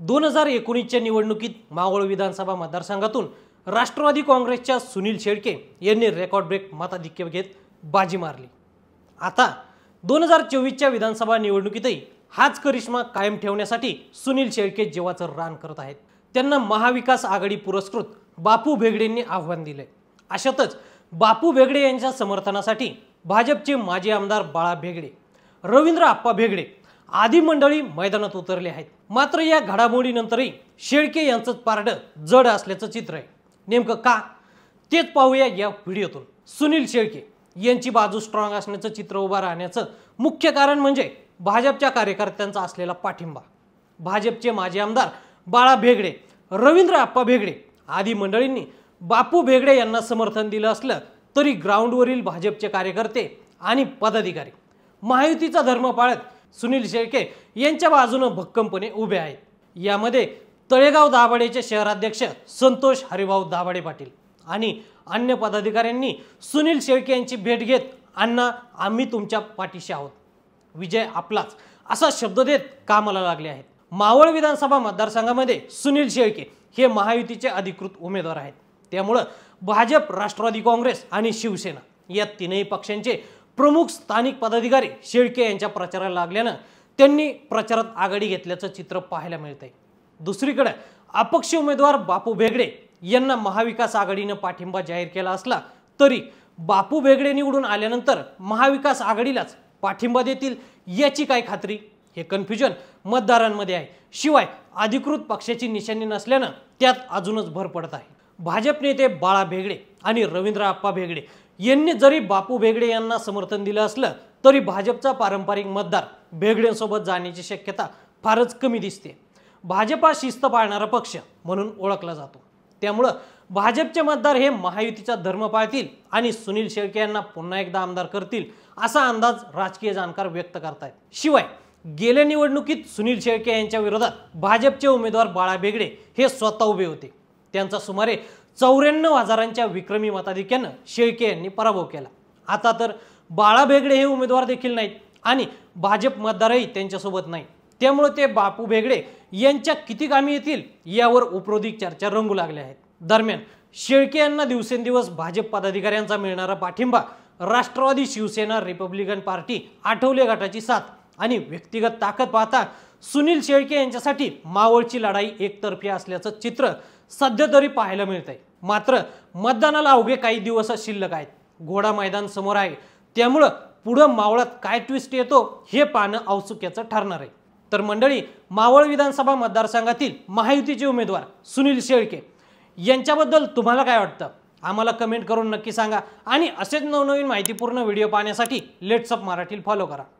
दोन हजार एकोणीसच्या निवडणुकीत मावळ विधानसभा मतदारसंघातून राष्ट्रवादी काँग्रेसच्या सुनील शेळके यांनी रेकॉर्ड ब्रेक मताधिक्य घेत बाजी मारली आता दोन हजार चोवीसच्या विधानसभा निवडणुकीतही हाच करिश्मा कायम ठेवण्यासाठी सुनील शेळके जेवाचं रान करत आहेत त्यांना महाविकास आघाडी पुरस्कृत बापू भेगडेंनी आव्हान दिले अशातच बापू भेगडे यांच्या समर्थनासाठी भाजपचे माजी आमदार बाळा भेगडे रवींद्र आप्पा भेगडे आधी मंडळी मैदानात उतरली आहेत मात्र या घडामोडीनंतरही शेळके यांचंच पारडं जड असल्याचं चित्र आहे नेमकं का तेच पाहूया या व्हिडिओतून सुनील शेळके यांची बाजू स्ट्रॉंग असण्याचं चित्र उभं राहण्याचं मुख्य कारण म्हणजे भाजपच्या कार्यकर्त्यांचा असलेला पाठिंबा भाजपचे माजी आमदार बाळा भेगडे रवींद्र आप्पा भेगडे आदी मंडळींनी बापू भेगडे यांना समर्थन दिलं असलं तरी ग्राउंडवरील भाजपचे कार्यकर्ते आणि पदाधिकारी महायुतीचा धर्म पाळत सुनील शेळके यांच्या बाजूनं भक्कमपणे उभे आहेत यामध्ये तळेगाव दाभाडेचे शहराध्यक्ष संतोष हरिभाऊ दाभाडे पाटील आणि अन्य पदाधिकाऱ्यांनी सुनील शेळके यांची भेट घेत अण्णा आम्ही तुमच्या पाठीशी आहोत विजय आपलाच असा शब्द देत कामाला लागले आहेत मावळ विधानसभा मतदारसंघामध्ये सुनील शेळके हे महायुतीचे अधिकृत उमेदवार आहेत त्यामुळं भाजप राष्ट्रवादी काँग्रेस आणि शिवसेना या तीनही पक्षांचे प्रमुख स्थानिक पदाधिकारी शेळके यांच्या प्रचाराला लागल्यानं त्यांनी प्रचारात आघाडी घेतल्याचं चित्र पाहायला आहे दुसरीकडे अपक्ष उमेदवार बापू भेगडे यांना महाविकास आघाडीनं पाठिंबा जाहीर केला असला तरी बापू भेगडे निवडून आल्यानंतर महाविकास आघाडीलाच पाठिंबा देतील याची काय खात्री हे कन्फ्युजन मतदारांमध्ये आहे शिवाय अधिकृत पक्षाची निशाणी नसल्यानं त्यात अजूनच भर पडत आहे भाजप नेते बाळा भेगडे आणि रवींद्र आप्पा भेगडे यांनी जरी बापू भेगडे यांना समर्थन दिलं असलं तरी भाजपचा पारंपरिक मतदार बेगडेंसोबत जाण्याची शक्यता फारच कमी दिसते भाजपा शिस्त पाळणारा पक्ष म्हणून ओळखला जातो त्यामुळं भाजपचे मतदार हे महायुतीचा धर्म पाळतील आणि सुनील शेळके यांना पुन्हा एकदा आमदार करतील असा अंदाज राजकीय जाणकार व्यक्त करतायत शिवाय गेल्या निवडणुकीत सुनील शेळके यांच्या विरोधात भाजपचे उमेदवार बाळा बेगडे हे स्वतः उभे होते त्यांचा सुमारे चौऱ्याण्णव हजारांच्या विक्रमी मताधिक्यानं शेळके यांनी पराभव केला आता तर बाळा भेगडे हे उमेदवार देखील नाहीत आणि भाजप मतदारही त्यांच्यासोबत नाही त्यामुळे ते बापू भेगडे यांच्या किती कामी येतील यावर उपरोधिक चर्चा रंगू लागल्या आहेत दरम्यान शेळके यांना दिवसेंदिवस भाजप पदाधिकाऱ्यांचा मिळणारा पाठिंबा राष्ट्रवादी शिवसेना रिपब्लिकन पार्टी आठवले गटाची साथ आणि व्यक्तिगत ताकद पाहता सुनील शेळके यांच्यासाठी मावळची लढाई एकतर्फी असल्याचं चित्र सध्या तरी पाहायला मिळत आहे मात्र मतदानाला अवघे काही दिवस शिल्लक आहेत घोडा मैदान समोर आहे त्यामुळं पुढं मावळात काय ट्विस्ट येतो हे पाहणं औत्सुक्याचं ठरणार आहे तर मंडळी मावळ विधानसभा मतदारसंघातील महायुतीचे उमेदवार सुनील शेळके यांच्याबद्दल तुम्हाला काय वाटतं आम्हाला कमेंट करून नक्की सांगा आणि असेच नवनवीन माहितीपूर्ण व्हिडिओ पाहण्यासाठी लेट्सअप मराठीला फॉलो करा